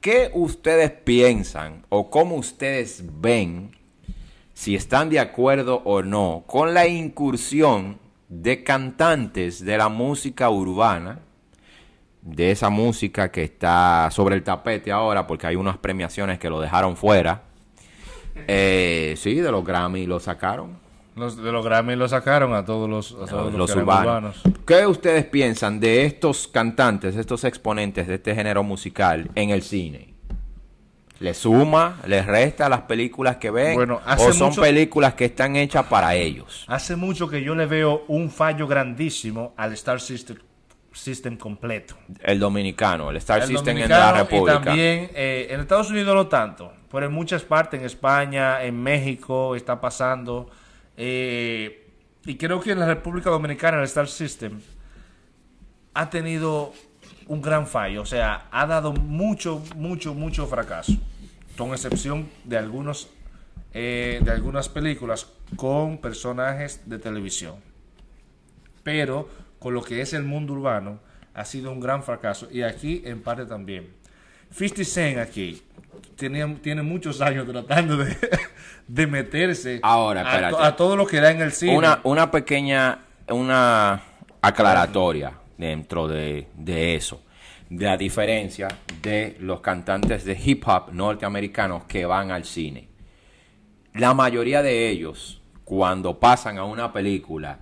¿Qué ustedes piensan o cómo ustedes ven, si están de acuerdo o no, con la incursión de cantantes de la música urbana, de esa música que está sobre el tapete ahora, porque hay unas premiaciones que lo dejaron fuera? Eh, sí, de los Grammy lo sacaron. Los, de los Grammy lo sacaron a todos los, urbanos. ¿Qué ustedes piensan de estos cantantes, estos exponentes de este género musical en el cine? ¿Le suma, les resta las películas que ven? ¿O son películas que están hechas para ellos? Hace mucho que yo le veo un fallo grandísimo al Star System, completo. El dominicano, el Star System en la República. también eh, en Estados Unidos no tanto, pero en muchas partes, en España, en México, está pasando eh, y creo que en la República Dominicana el Star System ha tenido un gran fallo. O sea, ha dado mucho, mucho, mucho fracaso. Con excepción de algunos eh, de algunas películas con personajes de televisión. Pero con lo que es el mundo urbano, ha sido un gran fracaso. Y aquí en parte también. 50 Cent aquí tiene, muchos años tratando de, de meterse a, todos los todo lo que da en el cine. Una, pequeña una aclaratoria dentro de, de eso. De la diferencia de los cantantes de hip hop norteamericanos que van al cine. La mayoría de ellos, cuando pasan a una película,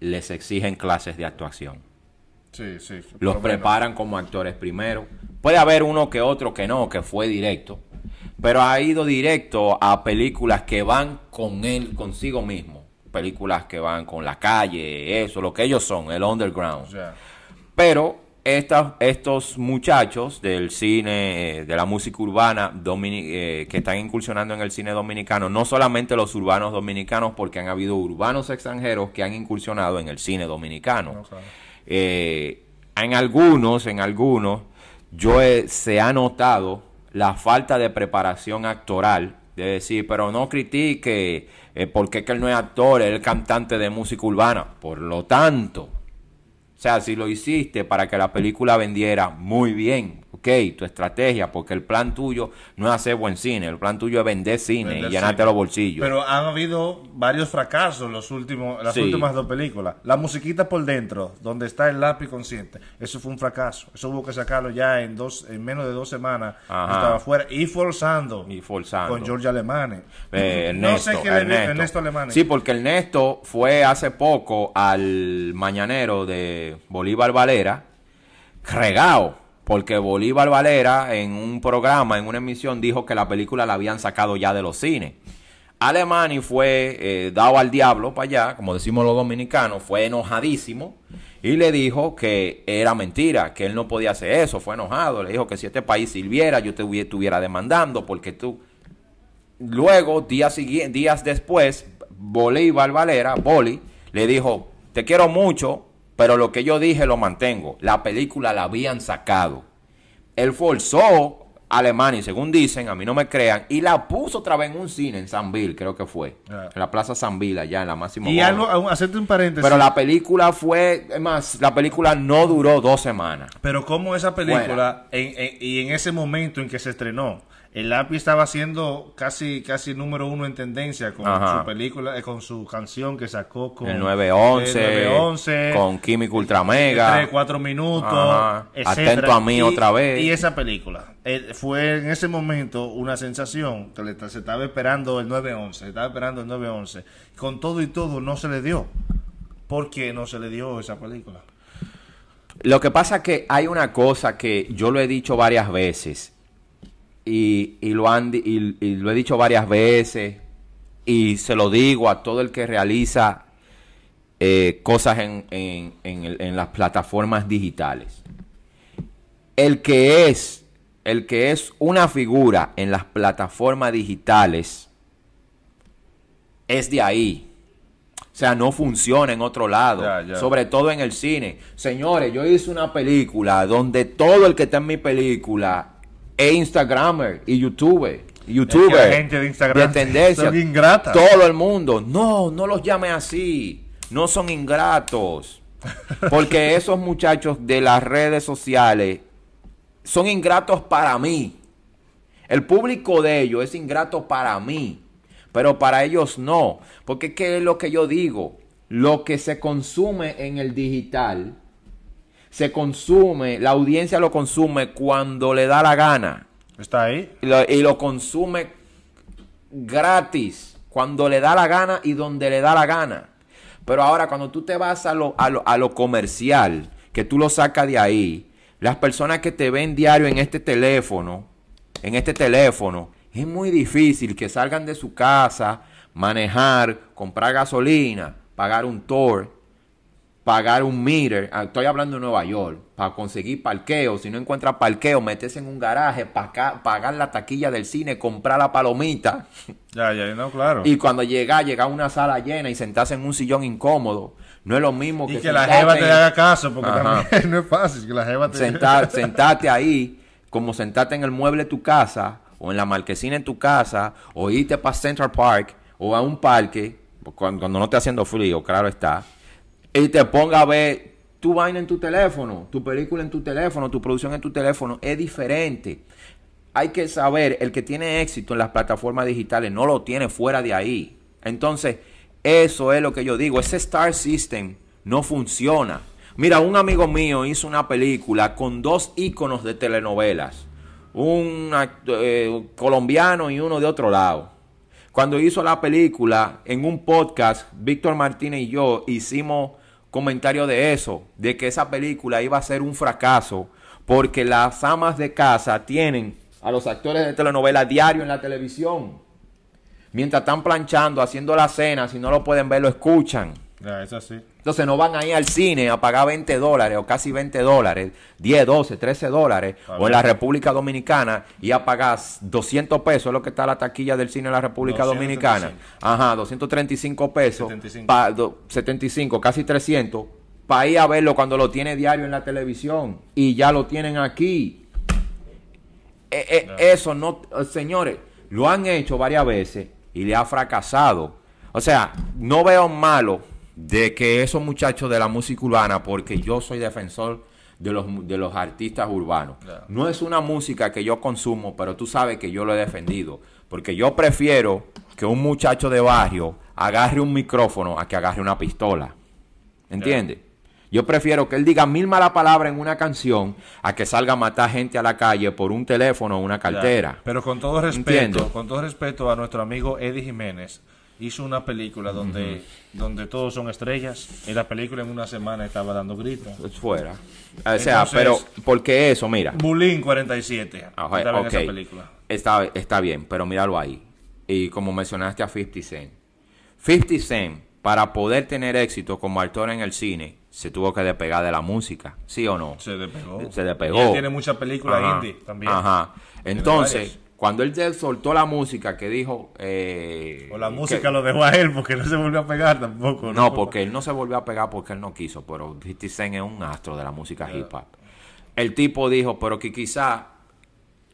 les exigen clases de actuación. Sí, sí, los preparan como actores primero, Puede haber uno que otro que no, que fue directo. Pero ha ido directo a películas que van con él, consigo mismo. Películas que van con la calle, eso, lo que ellos son, el underground. Pero estos muchachos del cine, eh, de la música urbana eh, que están incursionando en el cine dominicano, no solamente los urbanos dominicanos, porque han habido urbanos extranjeros que han incursionado en el cine dominicano. Eh, en algunos, en algunos, yo se ha notado la falta de preparación actoral, de decir, pero no critique eh, porque es que él no es actor, él es cantante de música urbana. Por lo tanto, o sea, si lo hiciste para que la película vendiera muy bien, ¿ok? Tu estrategia, porque el plan tuyo no es hacer buen cine, el plan tuyo es vender cine y llenarte los bolsillos. Pero han habido varios fracasos los últimos, las últimas dos películas. La musiquita por dentro, donde está el lápiz consciente, eso fue un fracaso. Eso hubo que sacarlo ya en dos, en menos de dos semanas. Estaba fuera y forzando. Y forzando. Con George Alemane. Eh, no sé qué Ernesto. el Ernesto Alemane. Sí, porque Ernesto fue hace poco al mañanero de Bolívar Valera, regao porque Bolívar Valera en un programa, en una emisión, dijo que la película la habían sacado ya de los cines. Alemany fue eh, dado al diablo para allá, como decimos los dominicanos, fue enojadísimo y le dijo que era mentira, que él no podía hacer eso, fue enojado, le dijo que si este país sirviera yo te estuviera demandando porque tú... Luego, días, días después, Bolívar Valera, Boli, le dijo, te quiero mucho, pero lo que yo dije lo mantengo. La película la habían sacado. Él forzó a Alemania, según dicen, a mí no me crean, y la puso otra vez en un cine en San Bill, creo que fue. Ah. En la Plaza San Bill, allá en la máxima. Y algo, hacerte un paréntesis. Pero la película fue, es más, la película no duró dos semanas. Pero como esa película, y en ese momento en que se estrenó, el lápiz estaba siendo casi casi número uno en tendencia con su película, eh, con su canción que sacó con el 911, el con Químico Ultra Mega, 3, 4 minutos, Atento a mí otra vez. Y esa película eh, fue en ese momento una sensación que le, se estaba esperando el 911, se estaba esperando el 911. Con todo y todo no se le dio. ¿Por qué no se le dio esa película? Lo que pasa es que hay una cosa que yo lo he dicho varias veces y, lo han, y, lo he dicho varias veces y se lo digo a todo el que realiza eh, cosas en, las plataformas digitales. El que es, el que es una figura en las plataformas digitales es de ahí. O sea, no funciona en otro lado, sobre todo en el cine. Señores, yo hice una película donde todo el que está en mi película e Instagramer y YouTube, YouTube, gente de Instagram. Todo el mundo. No, no los llame así. No son ingratos. Porque esos muchachos de las redes sociales son ingratos para mí. El público de ellos es ingrato para mí. Pero para ellos no. Porque ¿qué es lo que yo digo? Lo que se consume en el digital se consume, la audiencia lo consume cuando le da la gana. Está ahí. Y lo, consume gratis, cuando le da la gana y donde le da la gana. Pero ahora cuando tú te vas a lo, a lo, a lo comercial, que tú lo sacas de ahí, las personas que te ven diario en este teléfono, en este teléfono, es muy difícil que salgan de su casa, manejar, comprar gasolina, pagar un tour pagar un meter, ah, estoy hablando de Nueva York, para conseguir parqueo, si no encuentras parqueo, ...metes en un garaje, pagar, la taquilla del cine, comprar la palomita. Ya, ya, no, claro. Y cuando llega, llega a una sala llena y sentarse en un sillón incómodo. No es lo mismo que... Y que la jeva te haga caso, porque también no es fácil que la jeva te... Sentar, sentarte ahí, como sentate en el mueble de tu casa, o en la marquesina en tu casa, o irte para Central Park, o a un parque, cuando, cuando no esté haciendo frío, claro está y te ponga a ver tu vaina en tu teléfono, tu película en tu teléfono, tu producción en tu teléfono, es diferente. Hay que saber, el que tiene éxito en las plataformas digitales no lo tiene fuera de ahí. Entonces, eso es lo que yo digo, ese Star System no funciona. Mira, un amigo mío hizo una película con dos íconos de telenovelas, un eh, colombiano y uno de otro lado. Cuando hizo la película, en un podcast, Víctor Martínez y yo hicimos comentario de eso, de que esa película iba a ser un fracaso, porque las amas de casa tienen a los actores de telenovela diario en la televisión. Mientras están planchando, haciendo la cena, si no lo pueden ver, lo escuchan. es así. Entonces no van a ir al cine a pagar 20 dólares o casi 20 dólares, 10, 12, 13 dólares, o en la República Dominicana y a pagar 200 pesos, es lo que está la taquilla del cine en la República Dominicana. Ajá, 235 pesos, 75, casi 300, para ir a verlo cuando lo tiene diario en la televisión y ya lo tienen aquí. E, e, eso no, señores, lo han hecho varias veces y le ha fracasado. O sea, no veo malo de que esos muchachos de la música urbana, porque yo soy defensor de los, de los artistas urbanos. No es una música que yo consumo, pero tú sabes que yo lo he defendido. Porque yo prefiero que un muchacho de barrio agarre un micrófono a que agarre una pistola. ¿Entiendes? Yo prefiero que él diga mil malas palabras en una canción a que salga a matar gente a la calle por un teléfono o una cartera. Pero con todo respeto, con todo respeto a nuestro amigo Eddie Jiménez, hizo una película donde, donde todos son estrellas y la película en una semana estaba dando gritos. Fuera. Ah, o sea, pero ¿por qué eso? Mira. Bulín 47. Ah, película. Está, está bien, pero míralo ahí. Y como mencionaste a 50 Cent. 50 Cent, para poder tener éxito como actor en el cine, se tuvo que despegar de la música, ¿sí o no? Se despegó. Se despegó. Y tiene muchas películas indie también. Ajá. Entonces, cuando él soltó la música que dijo... Eh, o la música lo dejó a él porque no se volvió a pegar tampoco. No, no porque él no se volvió a pegar porque él no quiso, pero 50 es un astro de la música hip hop. El tipo dijo, pero que quizá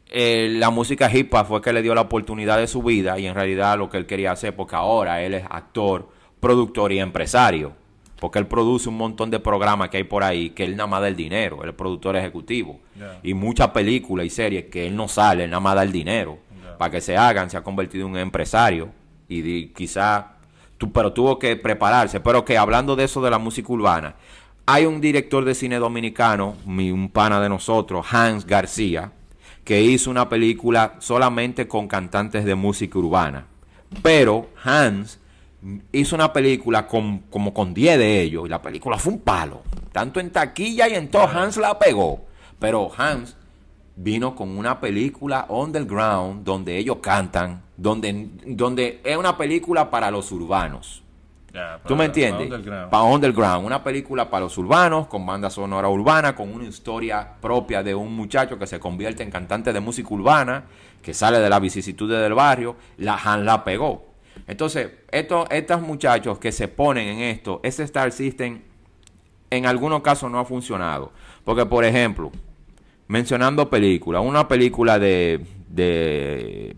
eh, la música hip hop fue que le dio la oportunidad de su vida y en realidad lo que él quería hacer, porque ahora él es actor, productor y empresario. Porque él produce un montón de programas que hay por ahí que él nada más da el dinero, El productor ejecutivo. Y muchas películas y series que él no sale, él nada más da el dinero. Para que se hagan, se ha convertido en un empresario. Y, quizá, tú, pero tuvo que prepararse. Pero que hablando de eso de la música urbana, hay un director de cine dominicano, un pana de nosotros, Hans García, que hizo una película solamente con cantantes de música urbana. Pero Hans hizo una película con, como con 10 de ellos y la película fue un palo. Tanto en taquilla y en todo, Hans la pegó. Pero Hans vino con una película underground donde ellos cantan, donde, donde es una película para los urbanos. ¿Tú me entiendes? Para underground. the ground Una película para los urbanos, con banda sonora urbana, con una historia propia de un muchacho que se convierte en cantante de música urbana, que sale de las vicisitudes del barrio. La Han la pegó. Entonces, estos, estos muchachos que se ponen en esto, ese Star System en algunos casos no ha funcionado. Porque, por ejemplo, mencionando película una película de,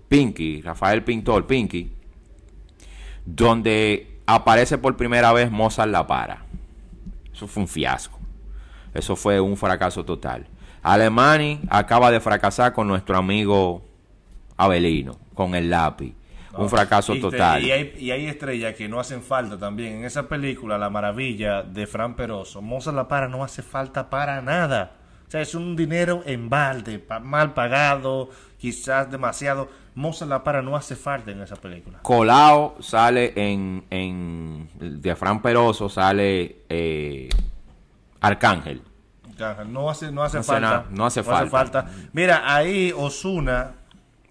Pinky, Rafael Pintor, Pinky, donde aparece por primera vez Mozart La Para. Eso fue un fiasco. Eso fue un fracaso total. Alemani acaba de fracasar con nuestro amigo Abelino, con el lápiz un fracaso total. Y hay, estrellas que no hacen falta también. En esa película, La Maravilla de Fran Peroso, Moza La Para no hace falta para nada. O sea, es un dinero en balde, mal pagado, quizás demasiado. Moza La Para no hace falta en esa película. Colao sale en. en de Fran Peroso sale eh, Arcángel. No hace, no hace, falta, no hace falta. falta. Mira, ahí Osuna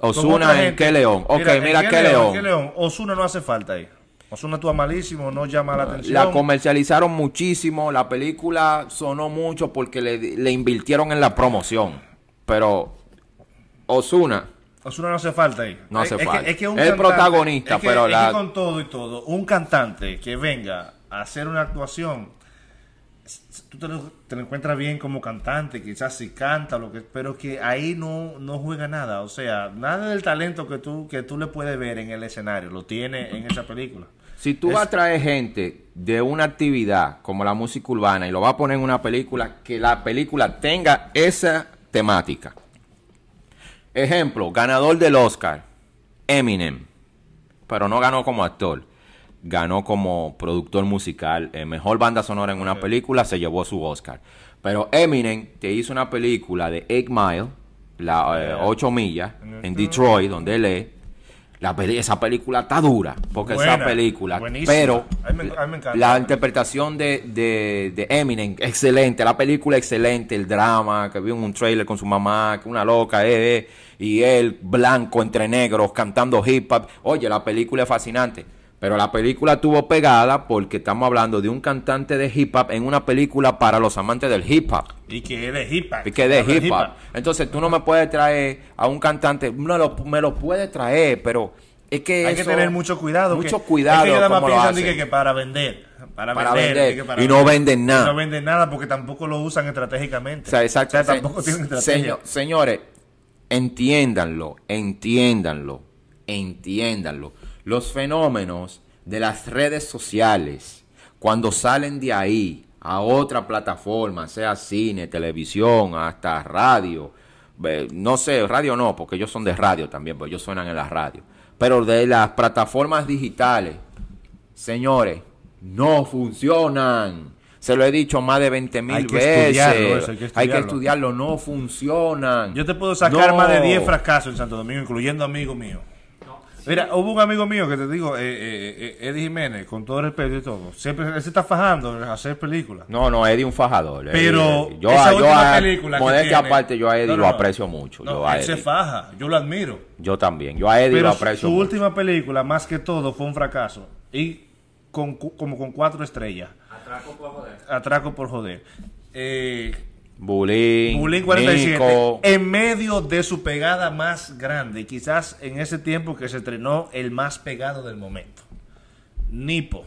Osuna en qué león. Ok, mira, qué león. Osuna no hace falta ahí. Osuna actúa malísimo, no llama la atención. La comercializaron muchísimo, la película sonó mucho porque le, invirtieron en la promoción. Pero Osuna. Osuna no hace falta ahí. No hace falta. Es, que, es, que protagonista, pero con todo y todo, un cantante que venga a hacer una actuación tú te lo, encuentras bien como cantante, quizás si canta, lo que, pero que ahí no, no juega nada. O sea, nada del talento que tú, que tú le puedes ver en el escenario, lo tiene en esa película. Si tú vas a traer gente de una actividad como la música urbana y lo vas a poner en una película, que la película tenga esa temática. Ejemplo, ganador del Oscar, Eminem, pero no ganó como actor ganó como productor musical, eh, mejor banda sonora en una película, se llevó su Oscar. Pero Eminem te hizo una película de 8 Mile, la 8 eh, millas, en Detroit, donde él es. La esa película está dura, porque esa película, pero la interpretación de, de, de, Eminem, excelente, la película excelente, el drama, que vio un trailer con su mamá, que una loca, eh, eh, y él blanco entre negros cantando hip hop. Oye, la película es fascinante. Pero la película tuvo pegada porque estamos hablando de un cantante de hip hop en una película para los amantes del hip hop. Y que es de hip hop. Y que es de hip hop. Entonces tú no me puedes traer a un cantante, no me lo puedes traer, pero es que... Hay que tener mucho cuidado. Mucho cuidado. Es que nada más que para vender. Para, vender, y no venden nada. no venden nada porque tampoco lo usan estratégicamente. O sea, exacto. O sea, tampoco tienen señores, entiéndanlo, entiéndanlo, entiéndanlo los fenómenos de las redes sociales, cuando salen de ahí a otra plataforma, sea cine, televisión, hasta radio, no sé, radio no, porque ellos son de radio también, porque ellos suenan en la radio, pero de las plataformas digitales, señores, no funcionan. Se lo he dicho más de 20 mil veces. hay, que hay, que estudiarlo. No funcionan. Yo te puedo sacar más de 10 fracasos en Santo Domingo, incluyendo amigos míos. Mira, hubo un amigo mío que te digo, eh, eh, eh, Eddie Jiménez, con todo respeto y todo, siempre se está fajando en hacer películas. No, no, Eddie un fajador. Pero yo, a, película que tiene, aparte, yo a Eddie lo aprecio mucho. yo él se faja, yo lo admiro. Yo también, yo a Eddie lo aprecio su última película, más que todo, fue un fracaso. Y con, como con cuatro estrellas. Atraco por joder. Atraco por joder. Eh Bulín, Bulín 47, en medio de su pegada más grande, quizás en ese tiempo que se estrenó el más pegado del momento. Nipo,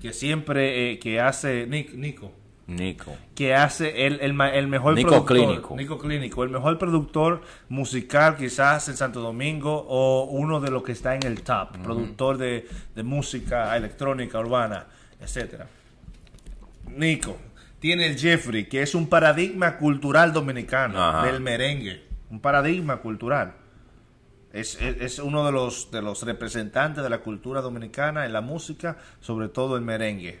que siempre eh, que hace Nico. Nico. Que hace el, mejor Nico productor. Clínico. Nico Clínico. El mejor productor musical quizás en Santo Domingo o uno de los que está en el top. Productor de, de música electrónica, urbana, etcétera. Nico, tiene el Jeffrey, que es un paradigma cultural dominicano del merengue, un paradigma cultural. Es, uno de los, de los representantes de la cultura dominicana en la música, sobre todo el merengue.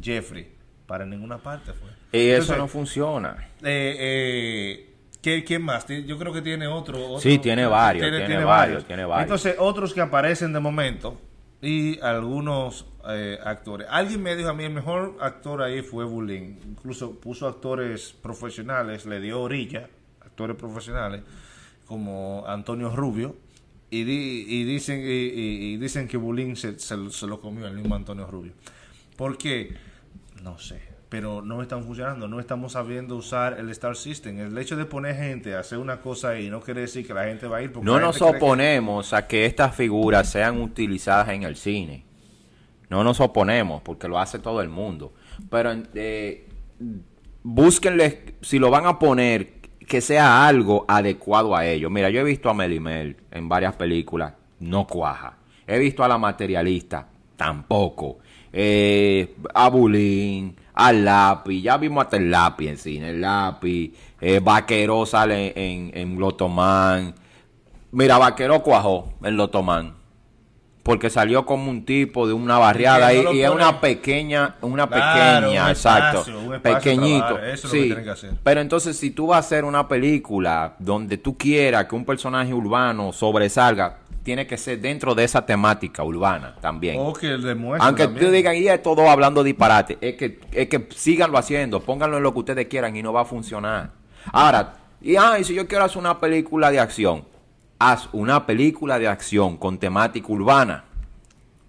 Jeffrey, para ninguna parte fue. Y eso no funciona. Eh, eh, ¿Quién, más? Yo creo que tiene otro. sí, tiene varios varios, tiene varios. Entonces, otros que aparecen de momento y algunos eh, actores. Alguien me dijo a mí, el mejor actor ahí fue Bulín. Incluso puso actores profesionales, le dio orilla, actores profesionales, como Antonio Rubio. Y, dicen, y, dicen que Bulín se, lo comió el mismo Antonio Rubio. Porque, no sé, pero no están funcionando, no estamos sabiendo usar el Star System. El hecho de poner gente a hacer una cosa ahí no quiere decir que la gente va a ir. no nos oponemos a que estas figuras sean utilizadas en el cine no nos oponemos porque lo hace todo el mundo. Pero eh, búsquenle, si lo van a poner, que sea algo adecuado a ellos. Mira, yo he visto a Melimel en varias películas, no cuaja. He visto a la materialista, tampoco. Eh, a Bulín, al lápiz, ya vimos hasta el lápiz en cine, el lápiz, eh, Vaquero sale en, en, Lotomán. Mira, Vaquero cuajó en Lotomán porque salió como un tipo de una barriada y, es una pequeña, una pequeña, exacto, pequeñito. sí, Pero entonces si tú vas a hacer una película donde tú quieras que un personaje urbano sobresalga, tiene que ser dentro de esa temática urbana también. Aunque tú digas, y es todo hablando disparate, es que, es que síganlo haciendo, pónganlo en lo que ustedes quieran y no va a funcionar. Ahora, y, ah, y si yo quiero hacer una película de acción, haz una película de acción con temática urbana.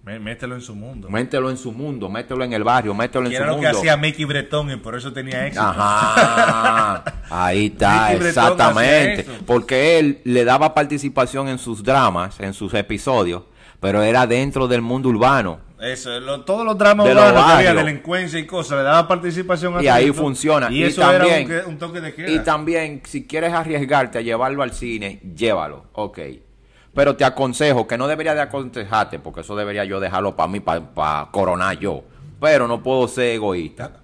Mételo en su mundo. Mételo en su mundo, mételo en el barrio, mételo en su mundo. Era lo que hacía Mickey Bretón por eso tenía éxito. Ajá. Ahí está, exactamente. Porque él le daba participación en sus dramas, en sus episodios, pero era dentro del mundo urbano. Eso, todos los dramas de urbanos, delincuencia y cosas, le daba participación a Y ahí funciona. Y, eso también, era un, toque de queda. Y también, si quieres arriesgarte a llevarlo al cine, llévalo, ok. Pero te aconsejo, que no debería de aconsejarte, porque eso debería yo dejarlo para mí, para coronar yo. Pero no puedo ser egoísta.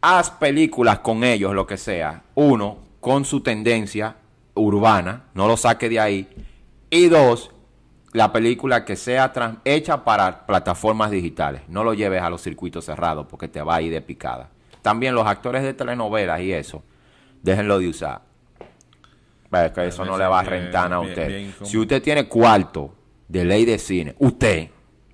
Haz películas con ellos, lo que sea. Uno, con su tendencia urbana, no lo saque de ahí. Y dos, la película que sea hecha para plataformas digitales. No lo lleves a los circuitos cerrados porque te va a ir de picada. También los actores de telenovelas y eso, déjenlo de usar. eso no le va a rentar a usted. si usted tiene cuarto de ley de cine, usted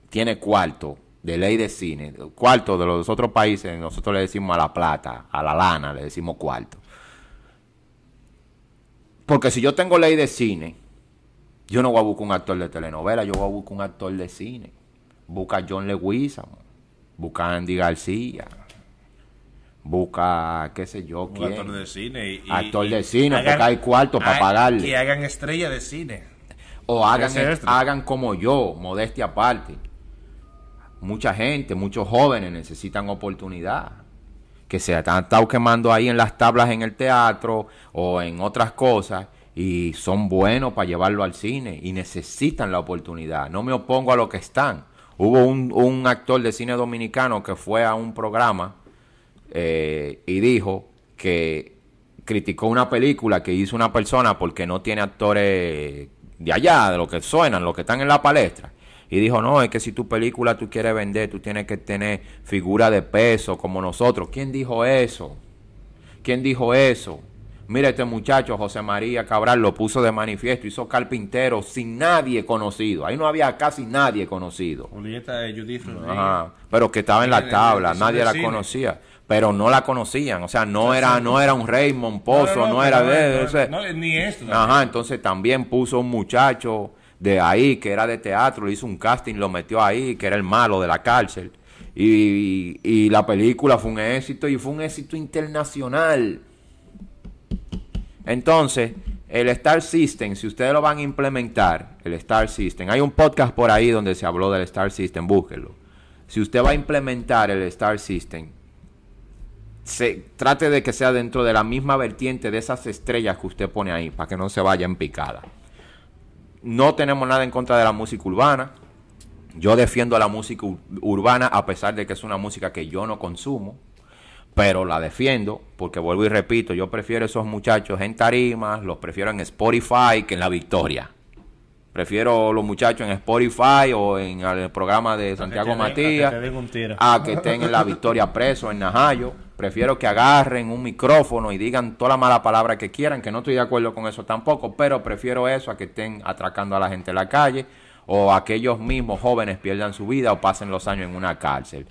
tiene cuarto de ley de cine, cuarto de los otros países, nosotros le decimos a la plata, a la lana, le decimos cuarto. Porque si yo tengo ley de cine, yo no voy a buscar un actor de telenovela, yo voy a buscar un actor de cine. Busca a John Leguizamo, busca a Andy García, busca, qué sé yo, actor de cine. Y, actor de cine, hay cuarto para pagarle. Que hagan estrella de cine. O hagan, hagan como yo, modestia aparte. Mucha gente, muchos jóvenes necesitan oportunidad. Que se han estado quemando ahí en las tablas en el teatro o en otras cosas y son buenos para llevarlo al cine y necesitan la oportunidad. No me opongo a lo que están. Hubo un, actor de cine dominicano que fue a un programa eh, y dijo que criticó una película que hizo una persona porque no tiene actores de allá, de lo que suenan, los que están en la palestra. Y dijo, no, es que si tu película tú quieres vender, tú tienes que tener figura de peso como nosotros. ¿Quién dijo eso? ¿Quién dijo eso? Mira, este muchacho José María Cabral lo puso de manifiesto, hizo carpintero sin nadie conocido. Ahí no había casi nadie conocido. Judith Ajá, pero que estaba en la tabla, nadie la conocía. Pero no la conocían, o sea, no era, no era un Raymond Pozo, no, era de. ni esto. Ajá, entonces también puso un muchacho de ahí que era de teatro, le hizo un casting, lo metió ahí, que era el malo de la cárcel. Y, y la película fue un éxito y fue un éxito internacional. Entonces, el Star System, si ustedes lo van a implementar, el Star System, hay un podcast por ahí donde se habló del Star System, búsquelo. Si usted va a implementar el Star System, trate de que sea dentro de la misma vertiente de esas estrellas que usted pone ahí, para que no se vaya en picada. No tenemos nada en contra de la música urbana. Yo defiendo a la música urbana a pesar de que es una música que yo no consumo pero la defiendo, porque vuelvo y repito, yo prefiero esos muchachos en tarimas, los prefiero en Spotify que en la victoria. Prefiero los muchachos en Spotify o en el programa de Santiago Matías a que, estén en la victoria preso en Najayo. Prefiero que agarren un micrófono y digan toda la mala palabra que quieran, que no estoy de acuerdo con eso tampoco, pero prefiero eso a que estén atracando a la gente en la calle o aquellos mismos jóvenes pierdan su vida o pasen los años en una cárcel.